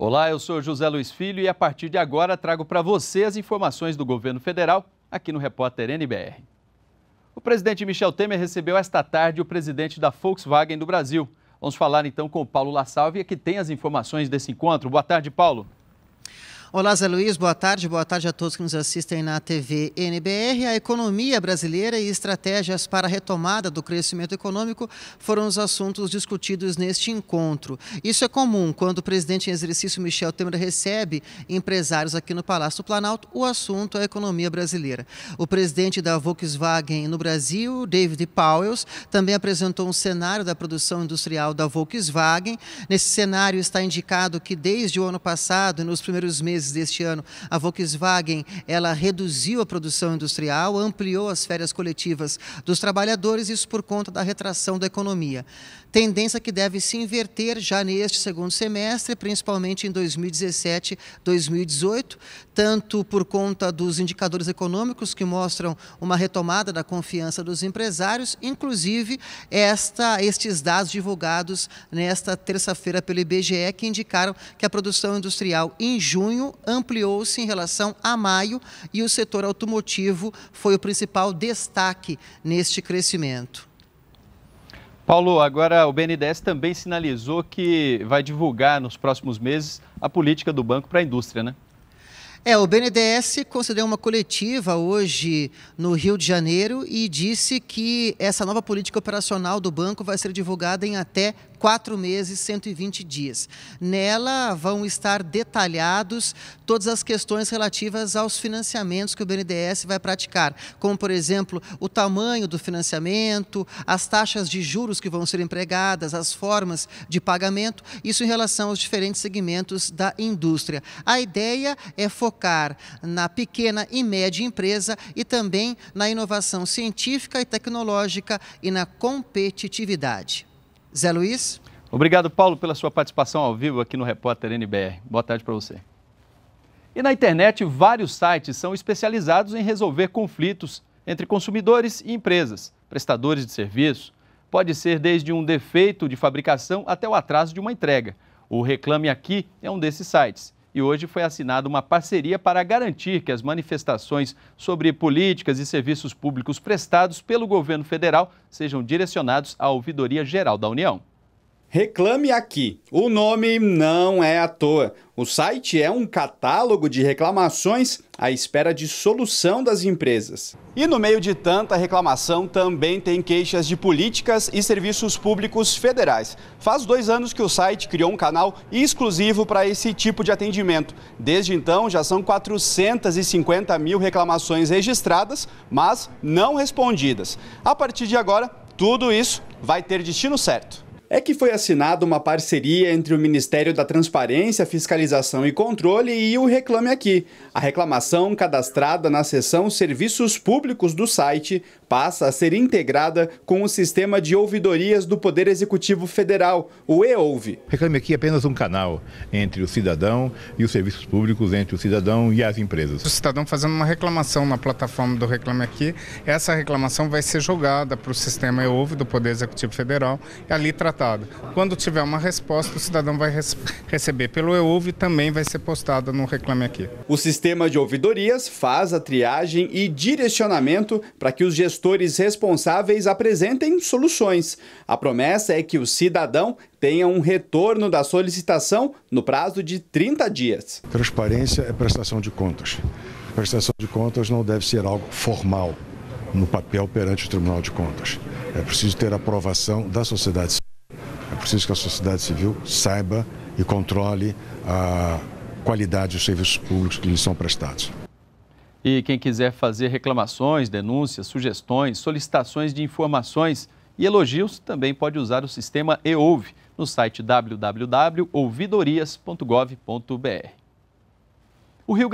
Olá, eu sou José Luiz Filho e a partir de agora trago para você as informações do governo federal aqui no Repórter NBR. O presidente Michel Temer recebeu esta tarde o presidente da Volkswagen do Brasil. Vamos falar então com o Paulo La Sálvia, que tem as informações desse encontro. Boa tarde, Paulo. Olá, Zé Luiz, boa tarde. Boa tarde a todos que nos assistem na TV NBR. A economia brasileira e estratégias para a retomada do crescimento econômico foram os assuntos discutidos neste encontro. Isso é comum quando o presidente em exercício Michel Temer recebe empresários aqui no Palácio do Planalto. O assunto é a economia brasileira. O presidente da Volkswagen no Brasil, David Powells, também apresentou um cenário da produção industrial da Volkswagen. Nesse cenário está indicado que desde o ano passado, nos primeiros meses meses deste ano, a Volkswagen ela reduziu a produção industrial, ampliou as férias coletivas dos trabalhadores, isso por conta da retração da economia. Tendência que deve se inverter já neste segundo semestre, principalmente em 2017, 2018, tanto por conta dos indicadores econômicos que mostram uma retomada da confiança dos empresários, inclusive esta, estes dados divulgados nesta terça-feira pelo IBGE que indicaram que a produção industrial em junho ampliou-se em relação a maio e o setor automotivo foi o principal destaque neste crescimento. Paulo, agora o BNDES também sinalizou que vai divulgar nos próximos meses a política do banco para a indústria, né? É, o BNDES concedeu uma coletiva hoje no Rio de Janeiro e disse que essa nova política operacional do banco vai ser divulgada em até quatro meses, 120 dias. Nela vão estar detalhados todas as questões relativas aos financiamentos que o BNDES vai praticar, como, por exemplo, o tamanho do financiamento, as taxas de juros que vão ser empregadas, as formas de pagamento, isso em relação aos diferentes segmentos da indústria. A ideia é formar focar na pequena e média empresa e também na inovação científica e tecnológica e na competitividade. Zé Luiz? Obrigado, Paulo, pela sua participação ao vivo aqui no Repórter NBR. Boa tarde para você. E na internet, vários sites são especializados em resolver conflitos entre consumidores e empresas, prestadores de serviço. Pode ser desde um defeito de fabricação até o atraso de uma entrega. O Reclame Aqui é um desses sites e hoje foi assinada uma parceria para garantir que as manifestações sobre políticas e serviços públicos prestados pelo governo federal sejam direcionados à Ouvidoria Geral da União. Reclame aqui. O nome não é à toa. O site é um catálogo de reclamações à espera de solução das empresas. E no meio de tanta reclamação, também tem queixas de políticas e serviços públicos federais. Faz dois anos que o site criou um canal exclusivo para esse tipo de atendimento. Desde então, já são 450 mil reclamações registradas, mas não respondidas. A partir de agora, tudo isso vai ter destino certo é que foi assinada uma parceria entre o Ministério da Transparência, Fiscalização e Controle e o Reclame Aqui. A reclamação cadastrada na seção Serviços Públicos do site passa a ser integrada com o sistema de ouvidorias do Poder Executivo Federal, o EOUVE. Reclame aqui é apenas um canal entre o cidadão e os serviços públicos, entre o cidadão e as empresas. O cidadão fazendo uma reclamação na plataforma do Reclame Aqui, essa reclamação vai ser jogada para o sistema EOUVE do Poder Executivo Federal e ali tratada. Quando tiver uma resposta, o cidadão vai receber pelo e também vai ser postada no Reclame Aqui. O sistema de ouvidorias faz a triagem e direcionamento para que os gestores gestores responsáveis apresentem soluções. A promessa é que o cidadão tenha um retorno da solicitação no prazo de 30 dias. Transparência é prestação de contas. Prestação de contas não deve ser algo formal no papel perante o Tribunal de Contas. É preciso ter aprovação da sociedade civil. É preciso que a sociedade civil saiba e controle a qualidade dos serviços públicos que lhes são prestados. E quem quiser fazer reclamações, denúncias, sugestões, solicitações de informações e elogios, também pode usar o sistema EOUVE no site www.ouvidorias.gov.br. O Rio,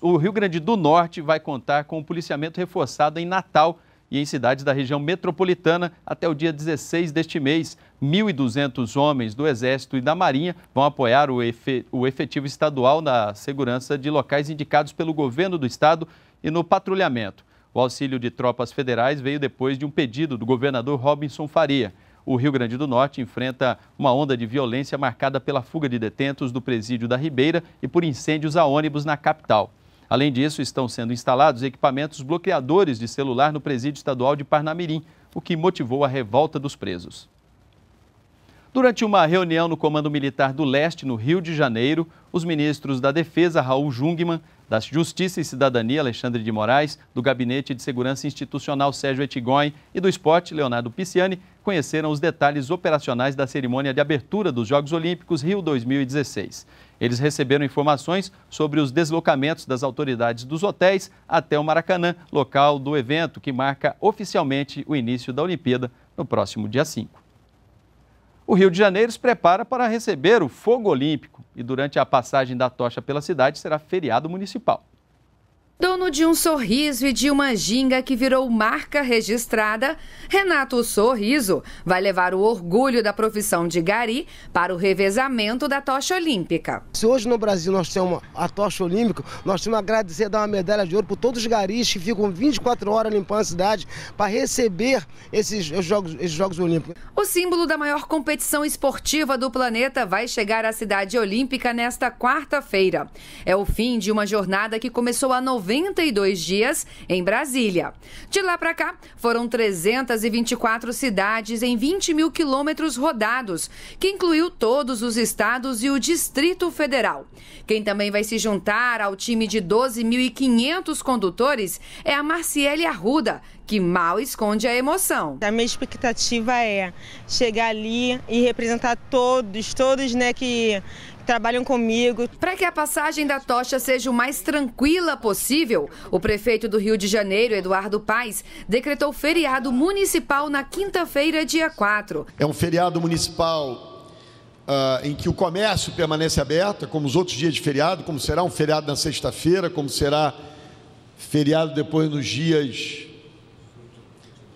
o Rio Grande do Norte vai contar com o policiamento reforçado em Natal e em cidades da região metropolitana até o dia 16 deste mês. 1.200 homens do Exército e da Marinha vão apoiar o, efetivo estadual na segurança de locais indicados pelo governo do estado e no patrulhamento. O auxílio de tropas federais veio depois de um pedido do governador Robinson Faria. O Rio Grande do Norte enfrenta uma onda de violência marcada pela fuga de detentos do presídio da Ribeira e por incêndios a ônibus na capital. Além disso, estão sendo instalados equipamentos bloqueadores de celular no presídio estadual de Parnamirim, o que motivou a revolta dos presos. Durante uma reunião no Comando Militar do Leste, no Rio de Janeiro, os ministros da Defesa, Raul Jungmann, da Justiça e Cidadania, Alexandre de Moraes, do Gabinete de Segurança Institucional, Sérgio Etigoin, e do Esporte, Leonardo Pisciani, conheceram os detalhes operacionais da cerimônia de abertura dos Jogos Olímpicos Rio 2016. Eles receberam informações sobre os deslocamentos das autoridades dos hotéis até o Maracanã, local do evento que marca oficialmente o início da Olimpíada no próximo dia 5 o Rio de Janeiro se prepara para receber o fogo olímpico e durante a passagem da tocha pela cidade será feriado municipal. Dono de um sorriso e de uma ginga que virou marca registrada, Renato Sorriso vai levar o orgulho da profissão de gari para o revezamento da tocha olímpica. Se hoje no Brasil nós temos a tocha olímpica, nós temos que agradecer dar uma medalha de ouro por todos os garis que ficam 24 horas limpando a cidade para receber esses jogos, esses jogos Olímpicos. O símbolo da maior competição esportiva do planeta vai chegar à cidade olímpica nesta quarta-feira. É o fim de uma jornada que começou há 90 92 dias em Brasília. De lá para cá, foram 324 cidades em 20 mil quilômetros rodados, que incluiu todos os estados e o Distrito Federal. Quem também vai se juntar ao time de 12.500 condutores é a Marciele Arruda, que mal esconde a emoção. A minha expectativa é chegar ali e representar todos, todos né, que, trabalham comigo. Para que a passagem da tocha seja o mais tranquila possível, o prefeito do Rio de Janeiro, Eduardo Paes, decretou feriado municipal na quinta-feira, dia 4. É um feriado municipal Uh, em que o comércio permanece aberto, como os outros dias de feriado, como será um feriado na sexta-feira, como será feriado depois nos dias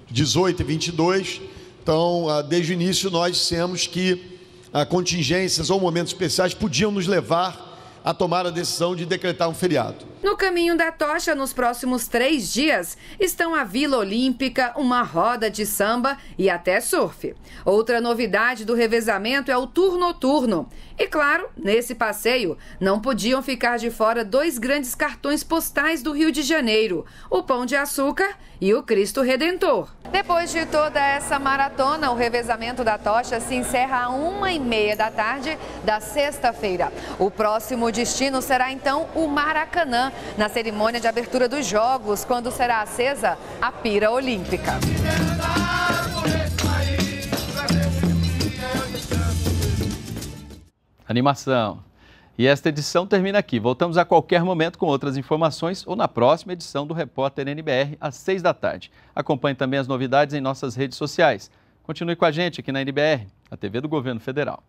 18 e 22. Então, uh, desde o início, nós dissemos que a ah, contingências ou momentos especiais podiam nos levar a tomar a decisão de decretar um feriado. No caminho da tocha, nos próximos três dias, estão a Vila Olímpica, uma roda de samba e até surf. Outra novidade do revezamento é o tour noturno. E claro, nesse passeio, não podiam ficar de fora dois grandes cartões postais do Rio de Janeiro: o Pão de Açúcar e o Cristo Redentor. Depois de toda essa maratona, o revezamento da tocha se encerra a uma e meia da tarde da sexta-feira. O próximo destino será então o Maracanã, na cerimônia de abertura dos Jogos, quando será acesa a pira olímpica. Animação. E esta edição termina aqui. Voltamos a qualquer momento com outras informações ou na próxima edição do Repórter NBR, às seis da tarde. Acompanhe também as novidades em nossas redes sociais. Continue com a gente aqui na NBR, a TV do Governo Federal.